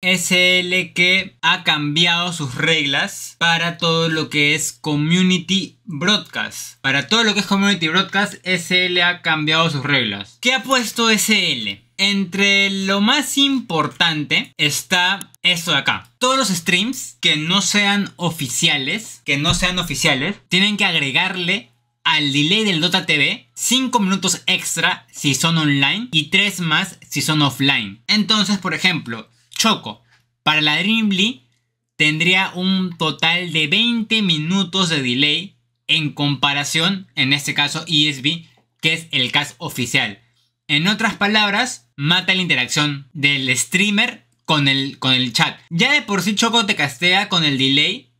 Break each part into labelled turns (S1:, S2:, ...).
S1: SL que ha cambiado sus reglas para todo lo que es Community Broadcast. Para todo lo que es Community Broadcast, SL ha cambiado sus reglas. ¿Qué ha puesto SL? Entre lo más importante está esto de acá. Todos los streams que no sean oficiales, que no sean oficiales, tienen que agregarle al delay del Dota TV 5 minutos extra si son online y 3 más si son offline. Entonces, por ejemplo, Choco. Para la Dreamly tendría un total de 20 minutos de delay en comparación, en este caso ESB, que es el CAS oficial. En otras palabras, mata la interacción del streamer con el, con el chat. Ya de por sí Choco te castea con el delay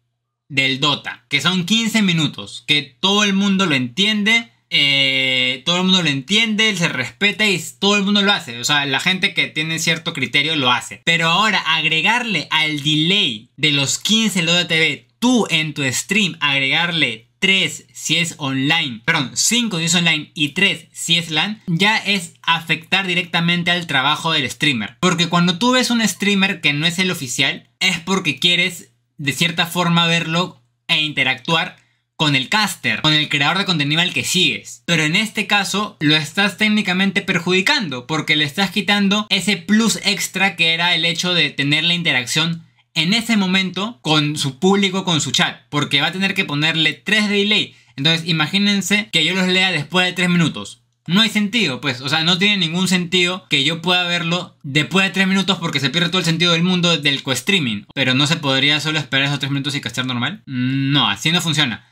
S1: del Dota, que son 15 minutos, que todo el mundo lo entiende, eh, todo el mundo lo entiende, se respeta y todo el mundo lo hace. O sea, la gente que tiene cierto criterio lo hace. Pero ahora, agregarle al delay de los 15 LODTV, TV, tú en tu stream, agregarle 3 si es online, perdón, 5 si es online y 3 si es LAN, ya es afectar directamente al trabajo del streamer. Porque cuando tú ves un streamer que no es el oficial, es porque quieres de cierta forma verlo e interactuar con el caster, con el creador de contenido al que sigues. Pero en este caso lo estás técnicamente perjudicando porque le estás quitando ese plus extra que era el hecho de tener la interacción en ese momento con su público, con su chat, porque va a tener que ponerle 3 de delay. Entonces imagínense que yo los lea después de 3 minutos. No hay sentido, pues, o sea, no tiene ningún sentido que yo pueda verlo después de 3 minutos porque se pierde todo el sentido del mundo del co-streaming. Pero no se podría solo esperar esos 3 minutos y castear normal. No, así no funciona.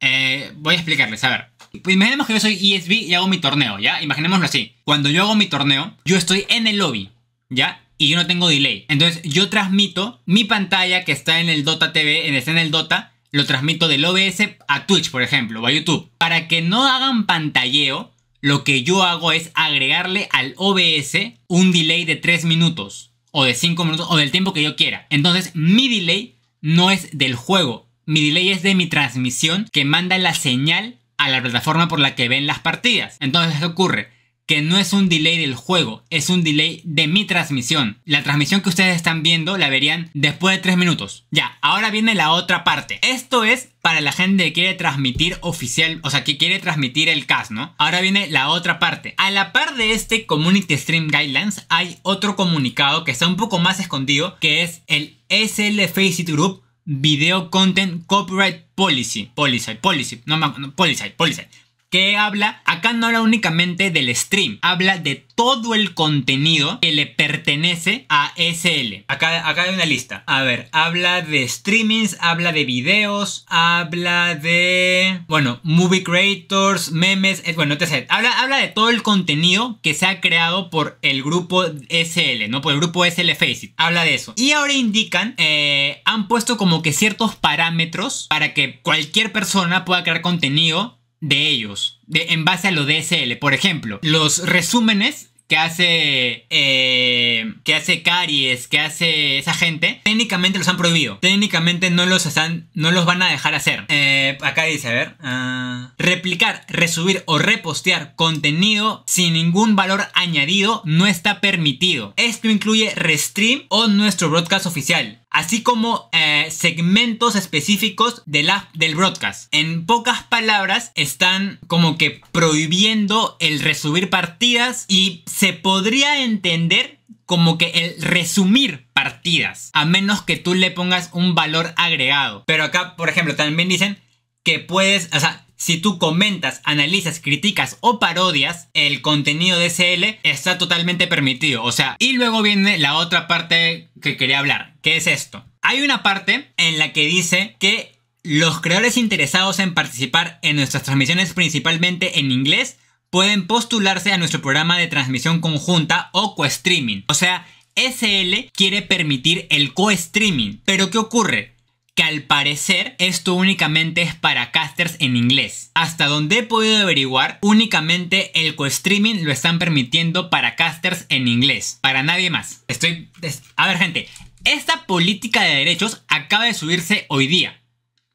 S1: Eh, voy a explicarles, a ver. Imaginemos que yo soy ESB y hago mi torneo, ¿ya? Imaginémoslo así. Cuando yo hago mi torneo, yo estoy en el lobby, ¿ya? Y yo no tengo delay. Entonces yo transmito mi pantalla que está en el Dota TV, en está en el Dota, lo transmito del OBS a Twitch, por ejemplo, o a YouTube. Para que no hagan pantalleo, lo que yo hago es agregarle al OBS un delay de 3 minutos, o de 5 minutos, o del tiempo que yo quiera. Entonces mi delay no es del juego, mi delay es de mi transmisión que manda la señal a la plataforma por la que ven las partidas. Entonces, ¿qué ocurre? Que no es un delay del juego, es un delay de mi transmisión. La transmisión que ustedes están viendo la verían después de 3 minutos. Ya, ahora viene la otra parte. Esto es para la gente que quiere transmitir oficial, o sea, que quiere transmitir el CAS, ¿no? Ahora viene la otra parte. A la par de este Community Stream Guidelines, hay otro comunicado que está un poco más escondido, que es el SL Faceit Group Video Content Copyright Policy. Policy, policy, no, no policy, policy que habla, acá no habla únicamente del stream, habla de todo el contenido que le pertenece a SL. Acá, acá hay una lista. A ver, habla de streamings, habla de videos, habla de, bueno, movie creators, memes, eh, bueno, etc. Habla, habla de todo el contenido que se ha creado por el grupo SL, ¿no? Por el grupo SL Facebook Habla de eso. Y ahora indican, eh, han puesto como que ciertos parámetros para que cualquier persona pueda crear contenido de ellos, en base a lo DSL. Por ejemplo, los resúmenes que hace eh, que hace caries que hace esa gente técnicamente los han prohibido técnicamente no los están no los van a dejar hacer eh, acá dice a ver ah, replicar resubir o repostear contenido sin ningún valor añadido no está permitido esto incluye restream o nuestro broadcast oficial así como eh, segmentos específicos de la, del broadcast. En pocas palabras, están como que prohibiendo el resumir partidas y se podría entender como que el resumir partidas, a menos que tú le pongas un valor agregado. Pero acá, por ejemplo, también dicen que puedes, o sea, si tú comentas, analizas, criticas o parodias el contenido de SL, está totalmente permitido. O sea, y luego viene la otra parte que quería hablar, es esto? Hay una parte en la que dice que los creadores interesados en participar en nuestras transmisiones principalmente en inglés pueden postularse a nuestro programa de transmisión conjunta o co-streaming. O sea, SL quiere permitir el co-streaming. Pero ¿qué ocurre? que al parecer esto únicamente es para casters en inglés. Hasta donde he podido averiguar, únicamente el co-streaming lo están permitiendo para casters en inglés, para nadie más. Estoy... A ver gente, esta política de derechos acaba de subirse hoy día.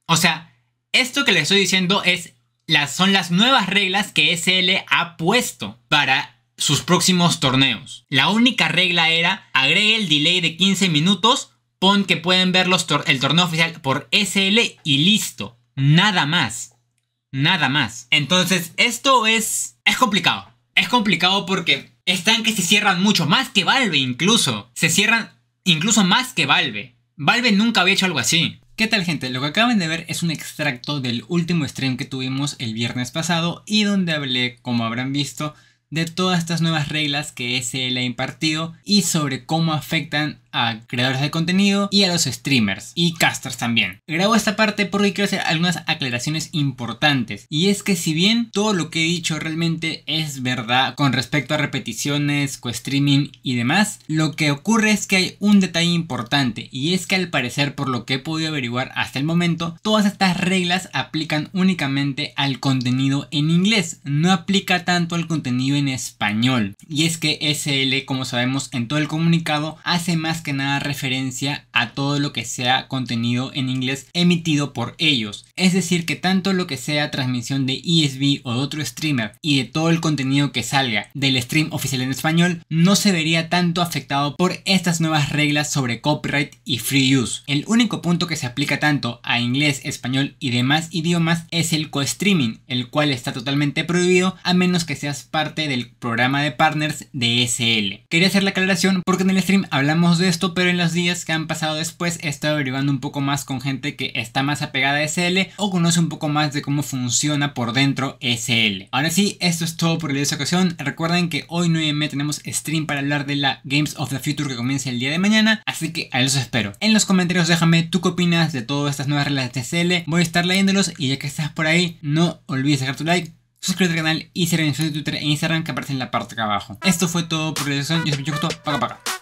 S1: O sea, esto que les estoy diciendo es las, son las nuevas reglas que SL ha puesto para sus próximos torneos. La única regla era agregue el delay de 15 minutos, pon que pueden ver el torneo oficial por SL y listo. Nada más. Nada más. Entonces, esto es... es complicado. Es complicado porque están que se cierran mucho, más que Valve incluso. Se cierran Incluso más que Valve. Valve nunca había hecho algo así. ¿Qué tal gente? Lo que acaban de ver es un extracto del último stream que tuvimos el viernes pasado y donde hablé, como habrán visto, de todas estas nuevas reglas que SL ha impartido y sobre cómo afectan a creadores de contenido y a los streamers y casters también. Grabo esta parte porque quiero hacer algunas aclaraciones importantes y es que si bien todo lo que he dicho realmente es verdad con respecto a repeticiones, co-streaming y demás, lo que ocurre es que hay un detalle importante y es que al parecer por lo que he podido averiguar hasta el momento, todas estas reglas aplican únicamente al contenido en inglés, no aplica tanto al contenido en español. Y es que SL, como sabemos en todo el comunicado, hace más que nada referencia a todo lo que sea contenido en inglés emitido por ellos. Es decir, que tanto lo que sea transmisión de ESB o de otro streamer y de todo el contenido que salga del stream oficial en español no se vería tanto afectado por estas nuevas reglas sobre copyright y free use. El único punto que se aplica tanto a inglés, español y demás idiomas es el co-streaming, el cual está totalmente prohibido a menos que seas parte del programa de partners de e SL. Quería hacer la aclaración porque en el stream hablamos de pero en los días que han pasado después he estado derivando un poco más con gente que está más apegada a SL o conoce un poco más de cómo funciona por dentro SL. Ahora sí, esto es todo por esta ocasión. Recuerden que hoy 9M tenemos stream para hablar de la Games of the Future que comienza el día de mañana, así que a los espero. En los comentarios déjame tú qué opinas de todas estas nuevas reglas de SL, voy a estar leyéndolos y ya que estás por ahí, no olvides dejar tu like suscríbete al canal y seguirme en Twitter e Instagram que aparece en la parte de abajo. Esto fue todo por esta ocasión, Yo soy Justo.